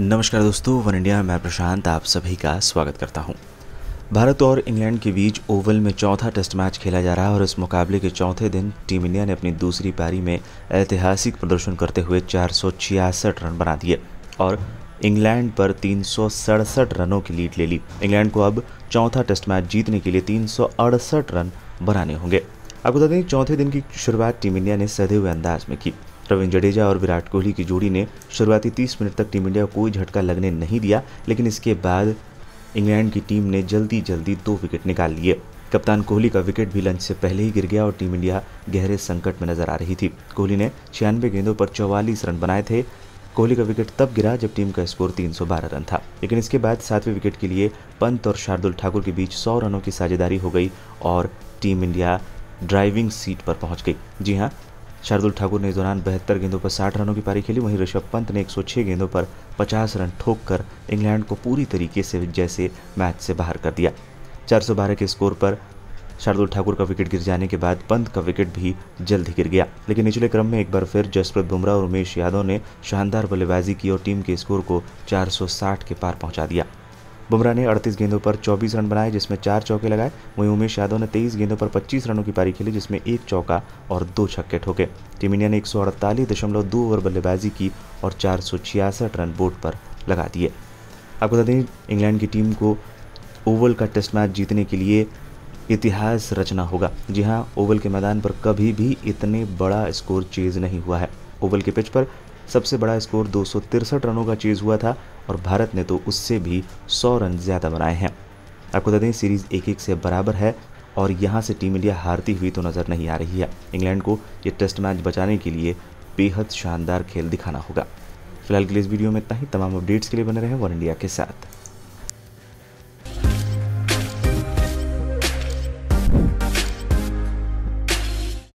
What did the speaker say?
नमस्कार दोस्तों one India मैं प्रशांत आप सभी का स्वागत करता हूं। भारत और इंग्लैंड के बीच ओवल में चौथा टेस्ट मैच खेला जा रहा है और इस मुकाबले के चौथे दिन टीम इंडिया ने अपनी दूसरी पारी में ऐतिहासिक प्रदर्शन करते हुए चार रन बना दिए और इंग्लैंड पर तीन रनों की लीड ले ली इंग्लैंड को अब चौथा टेस्ट मैच जीतने के लिए तीन रन बनाने होंगे आपको बता दें चौथे दिन की शुरुआत टीम इंडिया ने सधे हुए अंदाज में की रविंद्र जडेजा और विराट कोहली की जोड़ी ने शुरुआती 30 मिनट तक टीम इंडिया को कोई झटका लगने नहीं दिया लेकिन इसके बाद इंग्लैंड की टीम ने जल्दी जल्दी दो विकेट निकाल लिए कप्तान कोहली का विकेट भी लंच से पहले ही गिर गया और टीम इंडिया गहरे संकट में नजर आ रही थी कोहली ने छियानवे गेंदों पर चौवालीस रन बनाए थे कोहली का विकेट तब गिरा जब टीम का स्कोर 312 रन था लेकिन इसके बाद सातवें विकेट के लिए पंत और शार्दुल ठाकुर के बीच 100 रनों की साझेदारी हो गई और टीम इंडिया ड्राइविंग सीट पर पहुंच गई जी हाँ शार्दुल ठाकुर ने इस दौरान बहत्तर गेंदों पर साठ रनों की पारी खेली वहीं ऋषभ पंत ने 106 गेंदों पर 50 रन ठोक कर इंग्लैंड को पूरी तरीके से जैसे मैच से बाहर कर दिया 412 के स्कोर पर शार्दुल ठाकुर का विकेट गिर जाने के बाद पंत का विकेट भी जल्द ही गिर गया लेकिन निचले क्रम में एक बार फिर जसप्रीत बुमराह और उमेश यादव ने शानदार बल्लेबाजी की और टीम के स्कोर को 460 के पार पहुंचा दिया बुमराह ने 38 गेंदों पर 24 रन बनाए जिसमें चार चौके लगाए वहीं उमेश यादव ने 23 गेंदों पर 25 रनों की पारी खेली जिसमें एक चौका और दो छक्के ठोके टीम इंडिया ने एक ओवर बल्लेबाजी की और चार रन बोर्ड पर लगा दिए आपको बता दें इंग्लैंड की टीम को ओवल का टेस्ट मैच जीतने के लिए इतिहास रचना होगा जी हाँ ओवल के मैदान पर कभी भी इतने बड़ा स्कोर चेज नहीं हुआ है ओवल के पिच पर सबसे बड़ा स्कोर दो रनों का चेज हुआ था और भारत ने तो उससे भी सौ रन ज़्यादा बनाए हैं आपको बता दें सीरीज़ एक एक से बराबर है और यहाँ से टीम इंडिया हारती हुई तो नज़र नहीं आ रही है इंग्लैंड को ये टेस्ट मैच बचाने के लिए बेहद शानदार खेल दिखाना होगा फिलहाल के लिए इस वीडियो में इतना ही तमाम अपडेट्स के लिए बने रहे वन इंडिया के साथ